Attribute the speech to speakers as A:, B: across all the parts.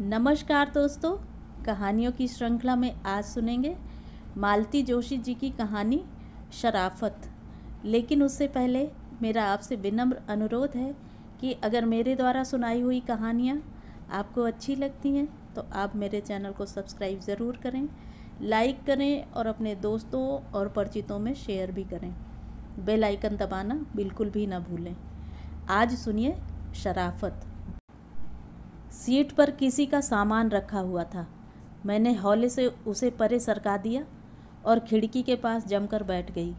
A: नमस्कार दोस्तों कहानियों की श्रृंखला में आज सुनेंगे मालती जोशी जी की कहानी शराफत लेकिन उससे पहले मेरा आपसे विनम्र अनुरोध है कि अगर मेरे द्वारा सुनाई हुई कहानियाँ आपको अच्छी लगती हैं तो आप मेरे चैनल को सब्सक्राइब ज़रूर करें लाइक करें और अपने दोस्तों और परिचितों में शेयर भी करें बेल आइकन दबाना बिल्कुल भी ना भूलें आज सुनिए शराफत सीट पर किसी का सामान रखा हुआ था मैंने हौले से उसे परे सरका दिया और खिड़की के पास जमकर बैठ गई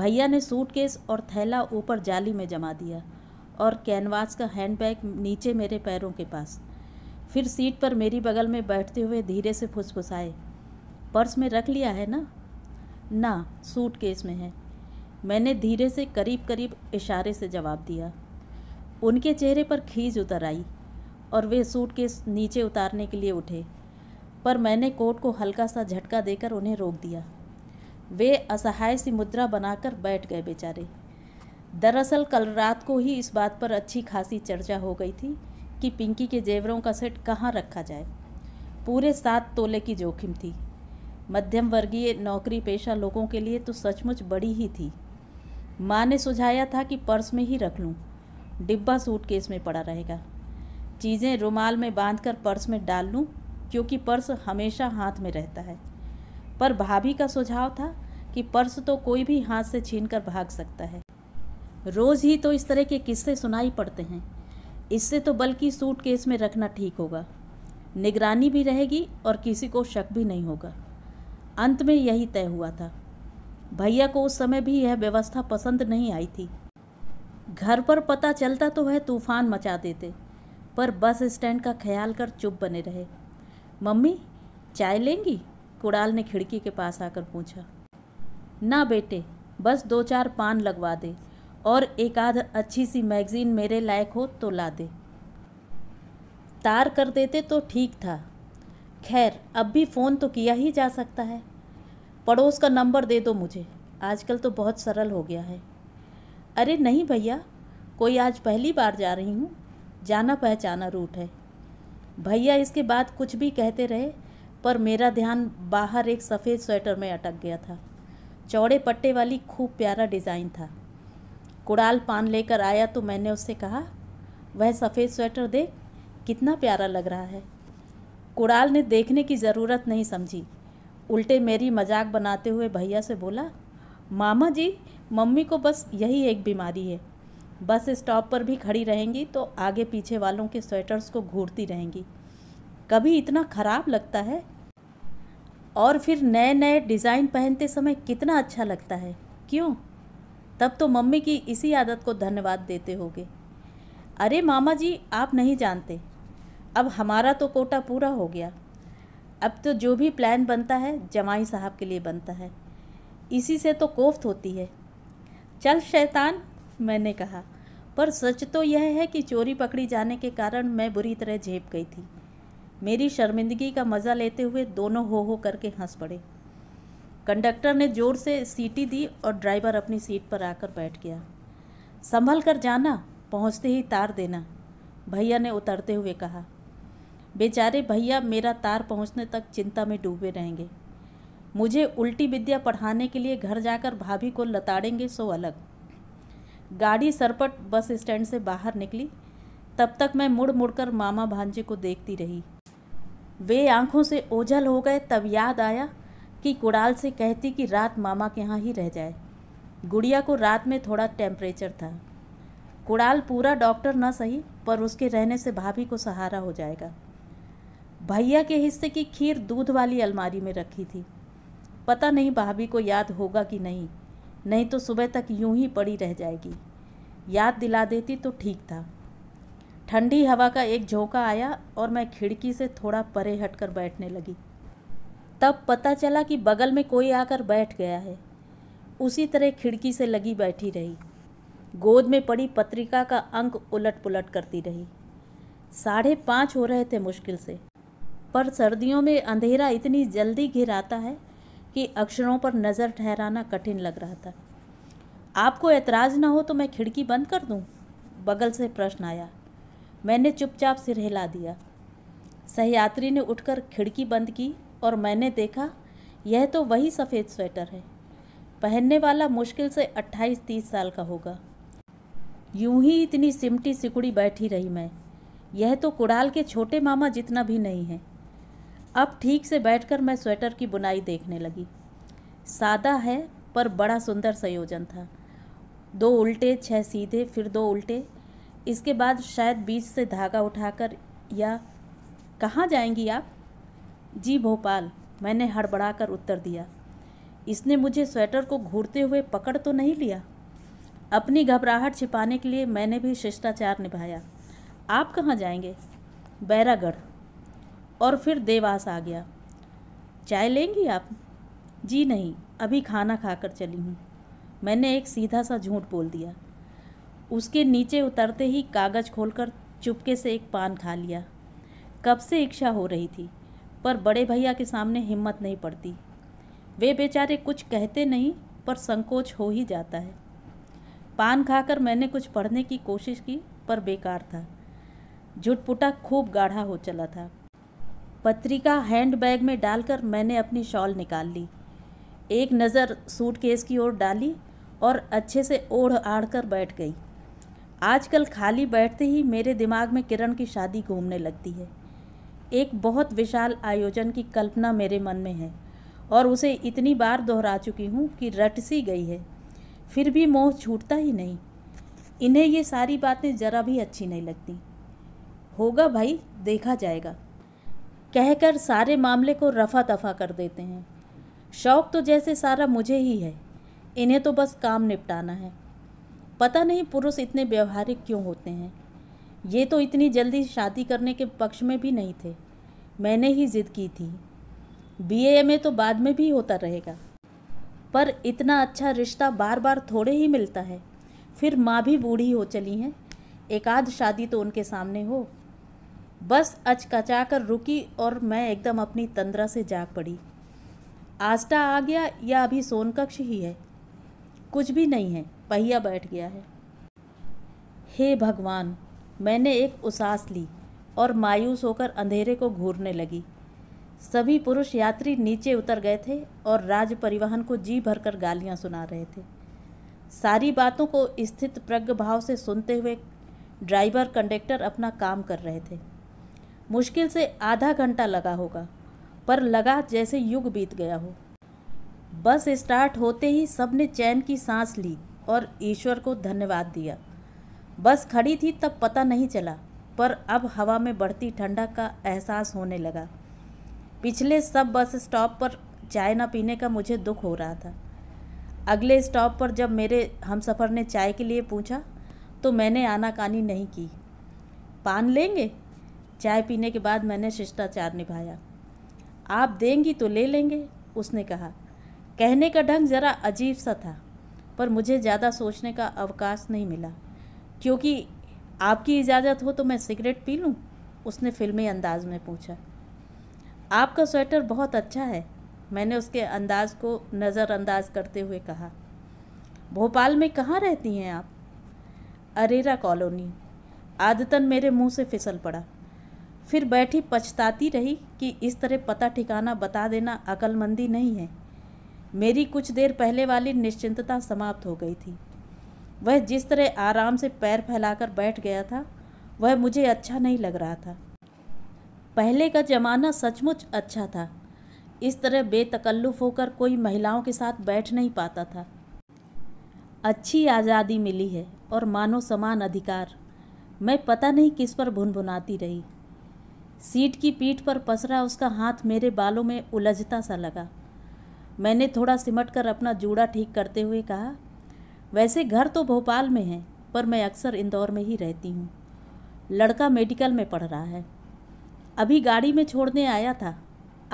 A: भैया ने सूटकेस और थैला ऊपर जाली में जमा दिया और कैनवास का हैंडबैग नीचे मेरे पैरों के पास फिर सीट पर मेरी बगल में बैठते हुए धीरे से फुसफुसाए पर्स में रख लिया है ना ना सूट केस में है मैंने धीरे से करीब करीब इशारे से जवाब दिया उनके चेहरे पर खीज उतर आई और वे सूट के नीचे उतारने के लिए उठे पर मैंने कोट को हल्का सा झटका देकर उन्हें रोक दिया वे असहाय सी मुद्रा बनाकर बैठ गए बेचारे दरअसल कल रात को ही इस बात पर अच्छी खासी चर्चा हो गई थी कि पिंकी के जेवरों का सेट कहाँ रखा जाए पूरे सात तोले की जोखिम थी मध्यम वर्गीय नौकरी पेशा लोगों के लिए तो सचमुच बड़ी ही थी माँ ने सुझाया था कि पर्स में ही रख लूँ डिब्बा सूटकेस में पड़ा रहेगा चीज़ें रुमाल में बांधकर पर्स में डाल लूँ क्योंकि पर्स हमेशा हाथ में रहता है पर भाभी का सुझाव था कि पर्स तो कोई भी हाथ से छीन कर भाग सकता है रोज़ ही तो इस तरह के किस्से सुनाई पड़ते हैं इससे तो बल्कि सूट केस में रखना ठीक होगा निगरानी भी रहेगी और किसी को शक भी नहीं होगा अंत में यही तय हुआ था भैया को उस समय भी यह व्यवस्था पसंद नहीं आई थी घर पर पता चलता तो वह तूफान मचा देते पर बस स्टैंड का ख्याल कर चुप बने रहे मम्मी चाय लेंगी कुड़ाल ने खिड़की के पास आकर पूछा ना बेटे बस दो चार पान लगवा दे और एक आध अच्छी सी मैगज़ीन मेरे लायक हो तो ला दे तार कर देते तो ठीक था खैर अब भी फ़ोन तो किया ही जा सकता है पड़ोस का नंबर दे दो मुझे आजकल तो बहुत सरल हो गया है अरे नहीं भैया कोई आज पहली बार जा रही हूँ जाना पहचाना रूट है भैया इसके बाद कुछ भी कहते रहे पर मेरा ध्यान बाहर एक सफ़ेद स्वेटर में अटक गया था चौड़े पट्टे वाली खूब प्यारा डिज़ाइन था कुड़ाल पान लेकर आया तो मैंने उससे कहा वह सफ़ेद स्वेटर देख कितना प्यारा लग रहा है कुड़ाल ने देखने की ज़रूरत नहीं समझी उल्टे मेरी मजाक बनाते हुए भैया से बोला मामा जी मम्मी को बस यही एक बीमारी है बस स्टॉप पर भी खड़ी रहेंगी तो आगे पीछे वालों के स्वेटर्स को घूरती रहेंगी कभी इतना ख़राब लगता है और फिर नए नए डिज़ाइन पहनते समय कितना अच्छा लगता है क्यों तब तो मम्मी की इसी आदत को धन्यवाद देते होगे अरे मामा जी आप नहीं जानते अब हमारा तो कोटा पूरा हो गया अब तो जो भी प्लान बनता है जमाई साहब के लिए बनता है इसी से तो कोफ्त होती है चल शैतान मैंने कहा पर सच तो यह है कि चोरी पकड़ी जाने के कारण मैं बुरी तरह झेप गई थी मेरी शर्मिंदगी का मज़ा लेते हुए दोनों हो हो करके हंस पड़े कंडक्टर ने ज़ोर से सीटी दी और ड्राइवर अपनी सीट पर आकर बैठ गया संभल कर जाना पहुंचते ही तार देना भैया ने उतरते हुए कहा बेचारे भैया मेरा तार पहुंचने तक चिंता में डूबे रहेंगे मुझे उल्टी विद्या पढ़ाने के लिए घर जाकर भाभी को लताड़ेंगे सो अलग गाड़ी सरपट बस स्टैंड से बाहर निकली तब तक मैं मुड़ मुड़कर मामा भांजे को देखती रही वे आंखों से ओझल हो गए तब याद आया कि कुड़ाल से कहती कि रात मामा के यहाँ ही रह जाए गुड़िया को रात में थोड़ा टेम्परेचर था कुड़ाल पूरा डॉक्टर न सही पर उसके रहने से भाभी को सहारा हो जाएगा भैया के हिस्से की खीर दूध वाली अलमारी में रखी थी पता नहीं भाभी को याद होगा कि नहीं नहीं तो सुबह तक यूं ही पड़ी रह जाएगी याद दिला देती तो ठीक था ठंडी हवा का एक झोंका आया और मैं खिड़की से थोड़ा परे हटकर बैठने लगी तब पता चला कि बगल में कोई आकर बैठ गया है उसी तरह खिड़की से लगी बैठी रही गोद में पड़ी पत्रिका का अंक उलट पुलट करती रही साढ़े पाँच हो रहे थे मुश्किल से पर सर्दियों में अंधेरा इतनी जल्दी घिर आता है कि अक्षरों पर नज़र ठहराना कठिन लग रहा था आपको ऐतराज़ ना हो तो मैं खिड़की बंद कर दूं? बगल से प्रश्न आया मैंने चुपचाप सिर हिला दिया सहयात्री ने उठकर खिड़की बंद की और मैंने देखा यह तो वही सफ़ेद स्वेटर है पहनने वाला मुश्किल से अट्ठाईस तीस साल का होगा यूं ही इतनी सिमटी सिकुड़ी बैठी रही मैं यह तो कुड़ाल के छोटे मामा जितना भी नहीं है अब ठीक से बैठकर मैं स्वेटर की बुनाई देखने लगी सादा है पर बड़ा सुंदर संयोजन था दो उल्टे छह सीधे फिर दो उल्टे इसके बाद शायद बीच से धागा उठाकर या कहाँ जाएंगी आप जी भोपाल मैंने हड़बड़ाकर उत्तर दिया इसने मुझे स्वेटर को घूरते हुए पकड़ तो नहीं लिया अपनी घबराहट छिपाने के लिए मैंने भी शिष्टाचार निभाया आप कहाँ जाएंगे बैरागढ़ और फिर देवास आ गया चाय लेंगी आप जी नहीं अभी खाना खाकर चली हूँ मैंने एक सीधा सा झूठ बोल दिया उसके नीचे उतरते ही कागज़ खोलकर चुपके से एक पान खा लिया कब से इच्छा हो रही थी पर बड़े भैया के सामने हिम्मत नहीं पड़ती वे बेचारे कुछ कहते नहीं पर संकोच हो ही जाता है पान खाकर मैंने कुछ पढ़ने की कोशिश की पर बेकार था झुटपुटा खूब गाढ़ा हो चला था पत्रिका हैंड बैग में डालकर मैंने अपनी शॉल निकाल ली एक नज़र सूटकेस की ओर डाली और अच्छे से ओढ़ आड़ कर बैठ गई आजकल खाली बैठते ही मेरे दिमाग में किरण की शादी घूमने लगती है एक बहुत विशाल आयोजन की कल्पना मेरे मन में है और उसे इतनी बार दोहरा चुकी हूँ कि रट सी गई है फिर भी मोह छूटता ही नहीं इन्हें ये सारी बातें ज़रा भी अच्छी नहीं लगती होगा भाई देखा जाएगा कहकर सारे मामले को रफा दफा कर देते हैं शौक तो जैसे सारा मुझे ही है इन्हें तो बस काम निपटाना है पता नहीं पुरुष इतने व्यवहारिक क्यों होते हैं ये तो इतनी जल्दी शादी करने के पक्ष में भी नहीं थे मैंने ही जिद की थी बी में तो बाद में भी होता रहेगा पर इतना अच्छा रिश्ता बार बार थोड़े ही मिलता है फिर माँ भी बूढ़ी हो चली हैं एक आध शादी तो उनके सामने हो बस अचकचा कर रुकी और मैं एकदम अपनी तंद्रा से जाग पड़ी आस्टा आ गया या अभी सोन कक्ष ही है कुछ भी नहीं है पहिया बैठ गया है हे भगवान मैंने एक उसास ली और मायूस होकर अंधेरे को घूरने लगी सभी पुरुष यात्री नीचे उतर गए थे और राज परिवहन को जी भरकर गालियां सुना रहे थे सारी बातों को स्थित प्रज्ञ भाव से सुनते हुए ड्राइवर कंडक्टर अपना काम कर रहे थे मुश्किल से आधा घंटा लगा होगा पर लगा जैसे युग बीत गया हो बस स्टार्ट होते ही सब ने चैन की सांस ली और ईश्वर को धन्यवाद दिया बस खड़ी थी तब पता नहीं चला पर अब हवा में बढ़ती ठंडक का एहसास होने लगा पिछले सब बस स्टॉप पर चाय ना पीने का मुझे दुख हो रहा था अगले स्टॉप पर जब मेरे हम सफ़र ने चाय के लिए पूछा तो मैंने आनाकानी नहीं की पान लेंगे चाय पीने के बाद मैंने शिष्टाचार निभाया आप देंगी तो ले लेंगे उसने कहा कहने का ढंग ज़रा अजीब सा था पर मुझे ज़्यादा सोचने का अवकाश नहीं मिला क्योंकि आपकी इजाज़त हो तो मैं सिगरेट पी लूँ उसने फिल्मी अंदाज में पूछा आपका स्वेटर बहुत अच्छा है मैंने उसके अंदाज को नज़रअंदाज करते हुए कहा भोपाल में कहाँ रहती हैं आप अरेरा कॉलोनी आदतन मेरे मुंह से फिसल पड़ा फिर बैठी पछताती रही कि इस तरह पता ठिकाना बता देना अकलमंदी नहीं है मेरी कुछ देर पहले वाली निश्चिंतता समाप्त हो गई थी वह जिस तरह आराम से पैर फैलाकर बैठ गया था वह मुझे अच्छा नहीं लग रहा था पहले का ज़माना सचमुच अच्छा था इस तरह बेतकल्लुफ़ होकर कोई महिलाओं के साथ बैठ नहीं पाता था अच्छी आज़ादी मिली है और मानो समान अधिकार मैं पता नहीं किस पर भुनभुनाती रही सीट की पीठ पर पसरा उसका हाथ मेरे बालों में उलझता सा लगा मैंने थोड़ा सिमट कर अपना जूड़ा ठीक करते हुए कहा वैसे घर तो भोपाल में है पर मैं अक्सर इंदौर में ही रहती हूँ लड़का मेडिकल में पढ़ रहा है अभी गाड़ी में छोड़ने आया था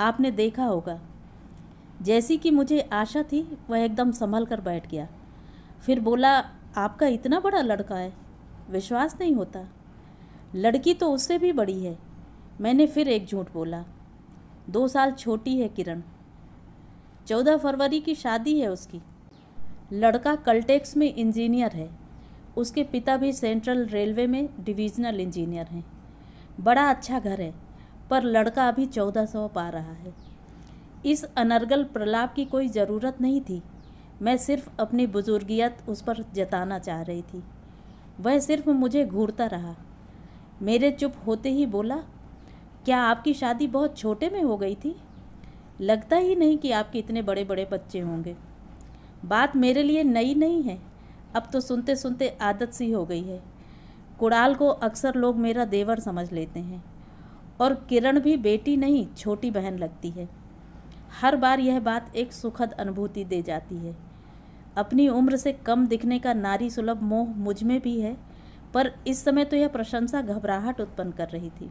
A: आपने देखा होगा जैसी कि मुझे आशा थी वह एकदम संभल कर बैठ गया फिर बोला आपका इतना बड़ा लड़का है विश्वास नहीं होता लड़की तो उससे भी बड़ी है मैंने फिर एक झूठ बोला दो साल छोटी है किरण चौदह फरवरी की शादी है उसकी लड़का कलटेक्स में इंजीनियर है उसके पिता भी सेंट्रल रेलवे में डिवीजनल इंजीनियर हैं बड़ा अच्छा घर है पर लड़का अभी चौदह सौ पा रहा है इस अनर्गल प्रलाप की कोई ज़रूरत नहीं थी मैं सिर्फ अपनी बुजुर्गियत उस पर जताना चाह रही थी वह सिर्फ मुझे घूरता रहा मेरे चुप होते ही बोला क्या आपकी शादी बहुत छोटे में हो गई थी लगता ही नहीं कि आपके इतने बड़े बड़े बच्चे होंगे बात मेरे लिए नई नहीं है अब तो सुनते सुनते आदत सी हो गई है कुड़ाल को अक्सर लोग मेरा देवर समझ लेते हैं और किरण भी बेटी नहीं छोटी बहन लगती है हर बार यह बात एक सुखद अनुभूति दे जाती है अपनी उम्र से कम दिखने का नारी सुलभ मोह मुझ में भी है पर इस समय तो यह प्रशंसा घबराहट उत्पन्न कर रही थी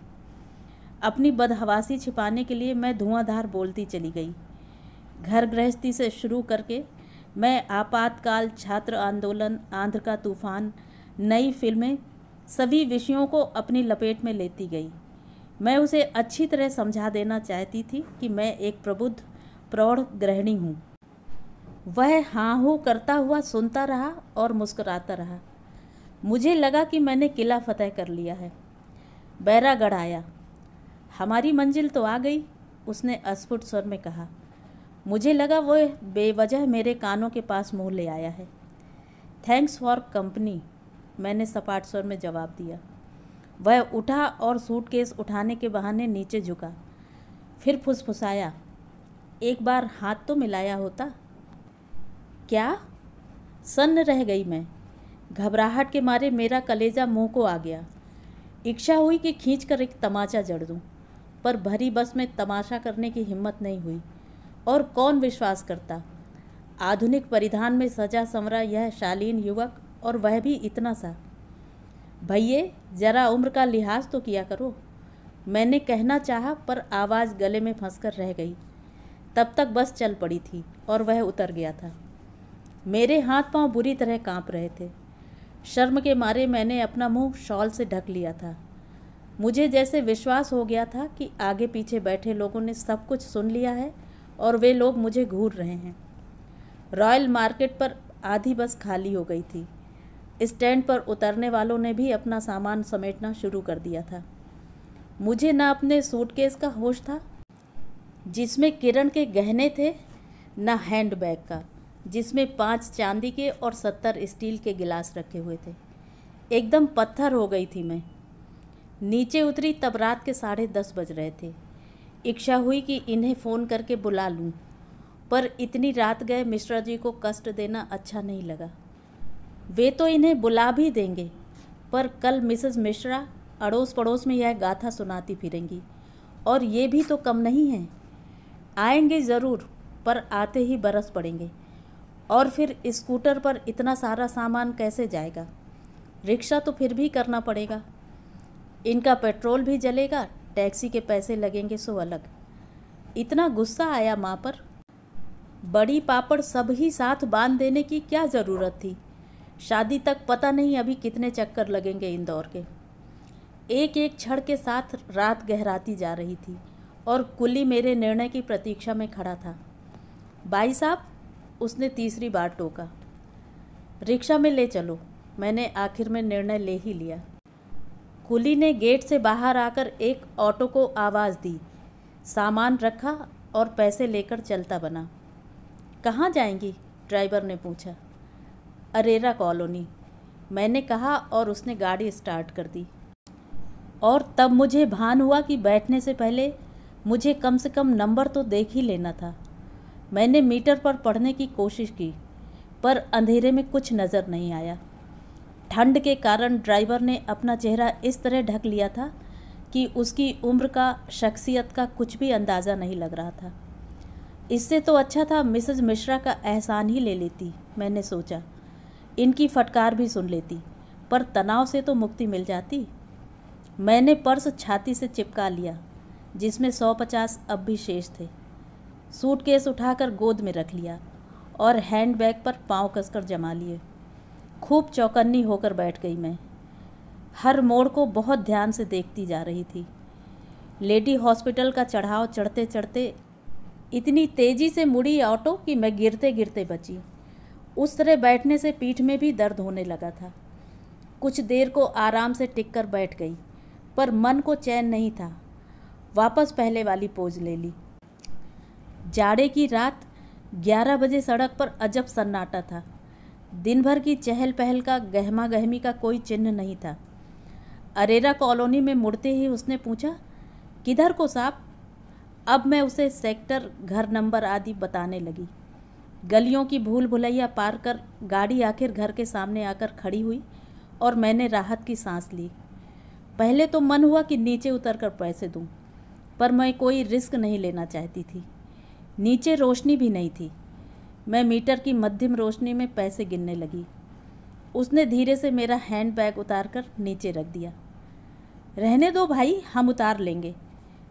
A: अपनी बदहवासी छिपाने के लिए मैं धुआंधार बोलती चली गई घर गृहस्थी से शुरू करके मैं आपातकाल छात्र आंदोलन आंध्र का तूफान नई फिल्में सभी विषयों को अपनी लपेट में लेती गई मैं उसे अच्छी तरह समझा देना चाहती थी कि मैं एक प्रबुद्ध प्रौढ़ गृहिणी हूँ वह हाँ हो करता हुआ सुनता रहा और मुस्कुराता रहा मुझे लगा कि मैंने किला फतेह कर लिया है बैरागढ़ आया हमारी मंजिल तो आ गई उसने अस्फुट स्वर में कहा मुझे लगा वो बेवजह मेरे कानों के पास मुँह ले आया है थैंक्स फॉर कंपनी मैंने सपाट स्वर में जवाब दिया वह उठा और सूटकेस उठाने के बहाने नीचे झुका फिर फुसफुसाया एक बार हाथ तो मिलाया होता क्या सन्न रह गई मैं घबराहट के मारे मेरा कलेजा मुंह को आ गया इच्छा हुई कि खींच कर एक तमाचा जड़ दूँ पर भरी बस में तमाशा करने की हिम्मत नहीं हुई और कौन विश्वास करता आधुनिक परिधान में सजा संवरा यह शालीन युवक और वह भी इतना सा भैये जरा उम्र का लिहाज तो किया करो मैंने कहना चाहा पर आवाज़ गले में कर रह गई तब तक बस चल पड़ी थी और वह उतर गया था मेरे हाथ पांव बुरी तरह कांप रहे थे शर्म के मारे मैंने अपना मुंह शॉल से ढक लिया था मुझे जैसे विश्वास हो गया था कि आगे पीछे बैठे लोगों ने सब कुछ सुन लिया है और वे लोग मुझे घूर रहे हैं रॉयल मार्केट पर आधी बस खाली हो गई थी स्टैंड पर उतरने वालों ने भी अपना सामान समेटना शुरू कर दिया था मुझे ना अपने सूटकेस का होश था जिसमें किरण के गहने थे ना हैंडबैग का जिसमें पांच चांदी के और सत्तर स्टील के गिलास रखे हुए थे एकदम पत्थर हो गई थी मैं नीचे उतरी तब रात के साढ़े दस बज रहे थे इच्छा हुई कि इन्हें फ़ोन करके बुला लूं, पर इतनी रात गए मिश्रा जी को कष्ट देना अच्छा नहीं लगा वे तो इन्हें बुला भी देंगे पर कल मिसेस मिश्रा अड़ोस पड़ोस में यह गाथा सुनाती फिरेंगी और ये भी तो कम नहीं है आएंगे ज़रूर पर आते ही बरस पड़ेंगे और फिर स्कूटर पर इतना सारा सामान कैसे जाएगा रिक्शा तो फिर भी करना पड़ेगा इनका पेट्रोल भी जलेगा टैक्सी के पैसे लगेंगे सो अलग इतना गुस्सा आया माँ पर बड़ी पापड़ सब ही साथ बांध देने की क्या ज़रूरत थी शादी तक पता नहीं अभी कितने चक्कर लगेंगे इंदौर के एक एक छड़ के साथ रात गहराती जा रही थी और कुली मेरे निर्णय की प्रतीक्षा में खड़ा था भाई साहब उसने तीसरी बार टोका रिक्शा में ले चलो मैंने आखिर में निर्णय ले ही लिया कुली ने गेट से बाहर आकर एक ऑटो को आवाज़ दी सामान रखा और पैसे लेकर चलता बना कहाँ जाएंगी ड्राइवर ने पूछा अरेरा कॉलोनी मैंने कहा और उसने गाड़ी स्टार्ट कर दी और तब मुझे भान हुआ कि बैठने से पहले मुझे कम से कम नंबर तो देख ही लेना था मैंने मीटर पर पढ़ने की कोशिश की पर अंधेरे में कुछ नज़र नहीं आया ठंड के कारण ड्राइवर ने अपना चेहरा इस तरह ढक लिया था कि उसकी उम्र का शख्सियत का कुछ भी अंदाज़ा नहीं लग रहा था इससे तो अच्छा था मिसेज मिश्रा का एहसान ही ले लेती मैंने सोचा इनकी फटकार भी सुन लेती पर तनाव से तो मुक्ति मिल जाती मैंने पर्स छाती से चिपका लिया जिसमें सौ पचास अब भी शेष थे सूटकेस उठाकर गोद में रख लिया और हैंडबैग पर पाँव कसकर जमा लिए खूब चौकन्नी होकर बैठ गई मैं हर मोड़ को बहुत ध्यान से देखती जा रही थी लेडी हॉस्पिटल का चढ़ाव चढ़ते चढ़ते इतनी तेज़ी से मुड़ी ऑटो कि मैं गिरते गिरते बची उस तरह बैठने से पीठ में भी दर्द होने लगा था कुछ देर को आराम से टिक कर बैठ गई पर मन को चैन नहीं था वापस पहले वाली पोज ले ली जाड़े की रात 11 बजे सड़क पर अजब सन्नाटा था दिन भर की चहल पहल का गहमा गहमी का कोई चिन्ह नहीं था अरेरा कॉलोनी में मुड़ते ही उसने पूछा किधर को साहब अब मैं उसे सेक्टर घर नंबर आदि बताने लगी गलियों की भूल भुलैया पार कर गाड़ी आखिर घर के सामने आकर खड़ी हुई और मैंने राहत की सांस ली पहले तो मन हुआ कि नीचे उतर कर पैसे दूँ पर मैं कोई रिस्क नहीं लेना चाहती थी नीचे रोशनी भी नहीं थी मैं मीटर की मध्यम रोशनी में पैसे गिनने लगी उसने धीरे से मेरा हैंड बैग उतार कर नीचे रख दिया रहने दो भाई हम उतार लेंगे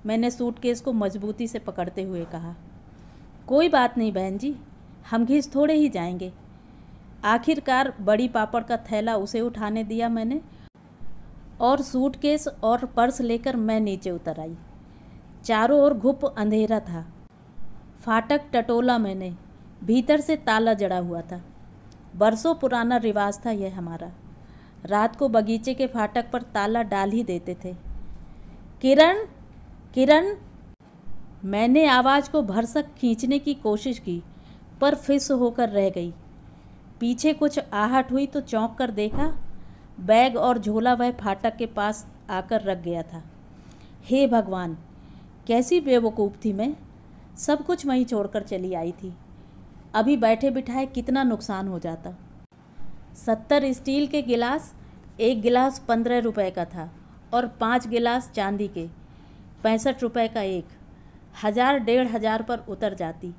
A: मैंने सूटकेस को मजबूती से पकड़ते हुए कहा कोई बात नहीं बहन जी हम घिस थोड़े ही जाएंगे आखिरकार बड़ी पापड़ का थैला उसे उठाने दिया मैंने और सूटकेस और पर्स लेकर मैं नीचे उतर आई चारों ओर घुप अंधेरा था फाटक टटोला मैंने भीतर से ताला जड़ा हुआ था बरसों पुराना रिवाज था यह हमारा रात को बगीचे के फाटक पर ताला डाल ही देते थे किरण किरण मैंने आवाज़ को भरसक खींचने की कोशिश की पर फिस होकर रह गई पीछे कुछ आहट हुई तो चौंक कर देखा बैग और झोला वह फाटक के पास आकर रख गया था हे भगवान कैसी बेवकूफ़ थी मैं सब कुछ वहीं छोड़कर चली आई थी अभी बैठे बिठाए कितना नुकसान हो जाता सत्तर स्टील के गिलास एक गिलास पंद्रह रुपए का था और पाँच गिलास चांदी के पैंसठ रुपए का एक हज़ार डेढ़ हज़ार पर उतर जाती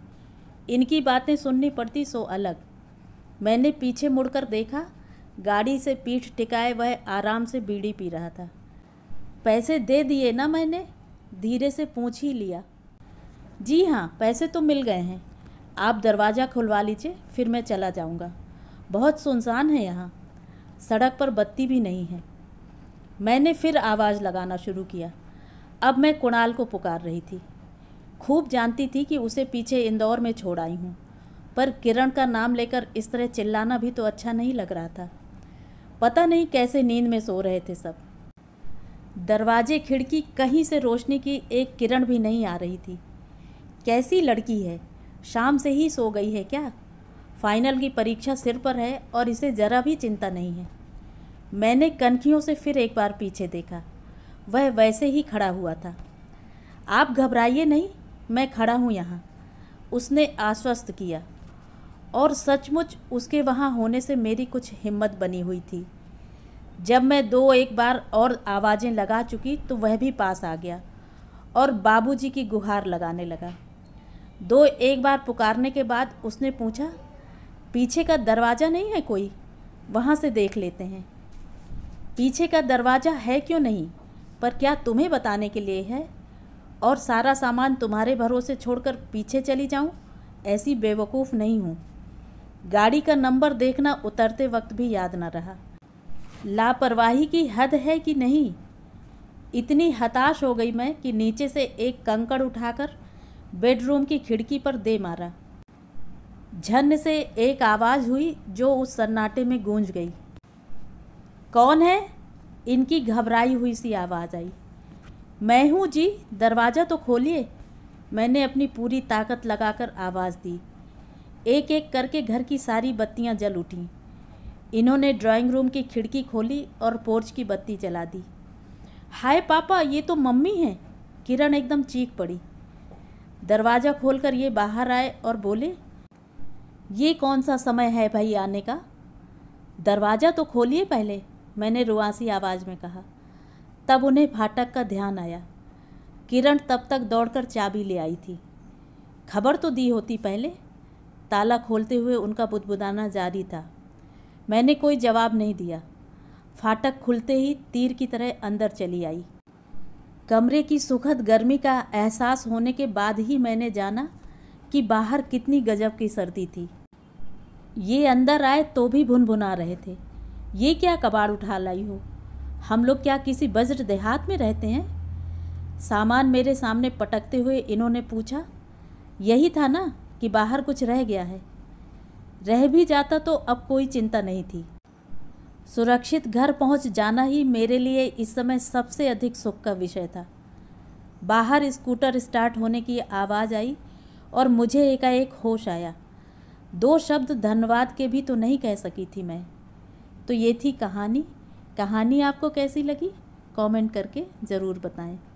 A: इनकी बातें सुननी पड़ती सो अलग मैंने पीछे मुड़कर देखा गाड़ी से पीठ टिकाए वह आराम से बीड़ी पी रहा था पैसे दे दिए ना मैंने धीरे से पूछ ही लिया जी हाँ पैसे तो मिल गए हैं आप दरवाज़ा खुलवा लीजिए फिर मैं चला जाऊँगा बहुत सुनसान है यहाँ सड़क पर बत्ती भी नहीं है मैंने फिर आवाज़ लगाना शुरू किया अब मैं कुणाल को पुकार रही थी खूब जानती थी कि उसे पीछे इंदौर में छोड़ आई हूँ पर किरण का नाम लेकर इस तरह चिल्लाना भी तो अच्छा नहीं लग रहा था पता नहीं कैसे नींद में सो रहे थे सब दरवाजे खिड़की कहीं से रोशनी की एक किरण भी नहीं आ रही थी कैसी लड़की है शाम से ही सो गई है क्या फाइनल की परीक्षा सिर पर है और इसे ज़रा भी चिंता नहीं है मैंने कनखियों से फिर एक बार पीछे देखा वह वैसे ही खड़ा हुआ था आप घबराइए नहीं मैं खड़ा हूँ यहाँ उसने आश्वस्त किया और सचमुच उसके वहाँ होने से मेरी कुछ हिम्मत बनी हुई थी जब मैं दो एक बार और आवाज़ें लगा चुकी तो वह भी पास आ गया और बाबूजी की गुहार लगाने लगा दो एक बार पुकारने के बाद उसने पूछा पीछे का दरवाज़ा नहीं है कोई वहाँ से देख लेते हैं पीछे का दरवाज़ा है क्यों नहीं पर क्या तुम्हें बताने के लिए है और सारा सामान तुम्हारे भरोसे छोड़कर पीछे चली जाऊं ऐसी बेवकूफ़ नहीं हूँ गाड़ी का नंबर देखना उतरते वक्त भी याद न रहा लापरवाही की हद है कि नहीं इतनी हताश हो गई मैं कि नीचे से एक कंकड़ उठाकर बेडरूम की खिड़की पर दे मारा झन से एक आवाज़ हुई जो उस सन्नाटे में गूंज गई कौन है इनकी घबराई हुई सी आवाज़ आई मैं हूँ जी दरवाज़ा तो खोलिए मैंने अपनी पूरी ताकत लगाकर आवाज़ दी एक एक करके घर की सारी बत्तियाँ जल उठीं इन्होंने ड्राइंग रूम की खिड़की खोली और पोर्च की बत्ती जला दी हाय पापा ये तो मम्मी हैं किरण एकदम चीख पड़ी दरवाज़ा खोलकर ये बाहर आए और बोले ये कौन सा समय है भाई आने का दरवाज़ा तो खोलिए पहले मैंने रुआसी आवाज़ में कहा तब उन्हें फाटक का ध्यान आया किरण तब तक दौड़कर चाबी ले आई थी खबर तो दी होती पहले ताला खोलते हुए उनका बुदबुदाना जारी था मैंने कोई जवाब नहीं दिया फाटक खुलते ही तीर की तरह अंदर चली आई कमरे की सुखद गर्मी का एहसास होने के बाद ही मैंने जाना कि बाहर कितनी गजब की सर्दी थी ये अंदर आए तो भी भुनभुना रहे थे ये क्या कबाड़ उठा लाई हो हम लोग क्या किसी वज्र देहात में रहते हैं सामान मेरे सामने पटकते हुए इन्होंने पूछा यही था ना कि बाहर कुछ रह गया है रह भी जाता तो अब कोई चिंता नहीं थी सुरक्षित घर पहुंच जाना ही मेरे लिए इस समय सबसे अधिक सुख का विषय था बाहर स्कूटर स्टार्ट होने की आवाज़ आई और मुझे एकाएक होश आया दो शब्द धन्यवाद के भी तो नहीं कह सकी थी मैं तो ये थी कहानी कहानी आपको कैसी लगी कमेंट करके ज़रूर बताएं